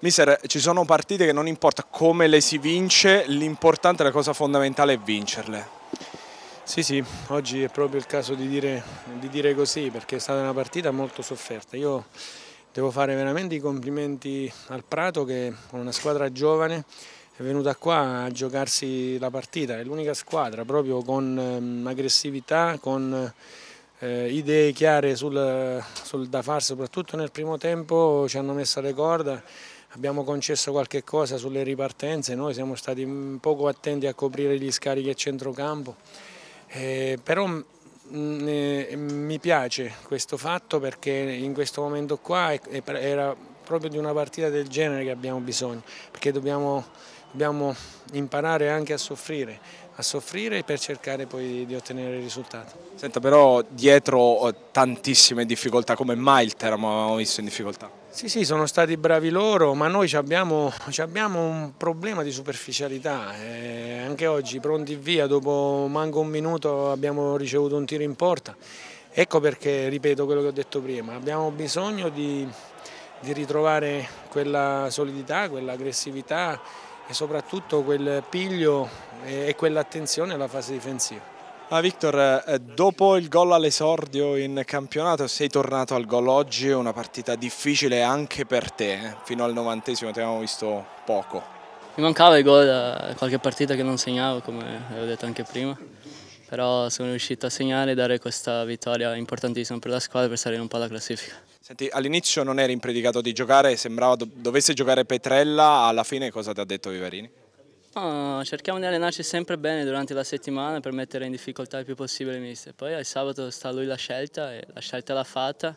Mister, ci sono partite che non importa come le si vince, l'importante, la cosa fondamentale è vincerle. Sì, sì, oggi è proprio il caso di dire, di dire così perché è stata una partita molto sofferta. Io devo fare veramente i complimenti al Prato che con una squadra giovane è venuta qua a giocarsi la partita, è l'unica squadra proprio con ehm, aggressività, con eh, idee chiare sul, sul da fare, soprattutto nel primo tempo ci hanno messo le corde abbiamo concesso qualche cosa sulle ripartenze, noi siamo stati poco attenti a coprire gli scarichi a centrocampo, eh, però mh, eh, mi piace questo fatto perché in questo momento qua era proprio di una partita del genere che abbiamo bisogno, perché dobbiamo, dobbiamo imparare anche a soffrire, a soffrire per cercare poi di ottenere risultati. Senta però dietro eh, tantissime difficoltà, come mai il Teramo avevamo visto in difficoltà? Sì, sì, sono stati bravi loro, ma noi abbiamo, abbiamo un problema di superficialità. Eh, anche oggi, pronti via, dopo manco un minuto abbiamo ricevuto un tiro in porta. Ecco perché ripeto quello che ho detto prima, abbiamo bisogno di di ritrovare quella solidità, quell'aggressività e soprattutto quel piglio e quell'attenzione alla fase difensiva. Ah, Victor, eh, dopo il gol all'esordio in campionato sei tornato al gol oggi, una partita difficile anche per te, eh? fino al novantesimo ti abbiamo visto poco. Mi mancava il gol, eh, qualche partita che non segnavo come avevo detto anche prima però sono riuscito a segnare e dare questa vittoria importantissima per la squadra per salire un po' alla classifica. Senti, all'inizio non eri impredicato di giocare, sembrava do dovesse giocare Petrella, alla fine cosa ti ha detto Viverini? No, cerchiamo di allenarci sempre bene durante la settimana per mettere in difficoltà il più possibile il mister. Poi al sabato sta lui la scelta e la scelta l'ha fatta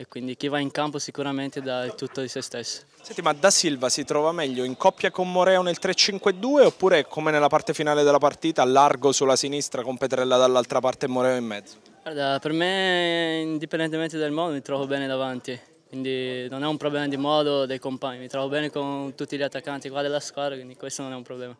e quindi chi va in campo sicuramente dà il tutto di se stesso. Senti, ma Da Silva si trova meglio in coppia con Moreo nel 3-5-2 oppure come nella parte finale della partita, largo sulla sinistra con Petrella dall'altra parte e Moreo in mezzo? Guarda, per me indipendentemente dal modo mi trovo bene davanti, quindi non è un problema di modo dei compagni, mi trovo bene con tutti gli attaccanti qua della squadra, quindi questo non è un problema.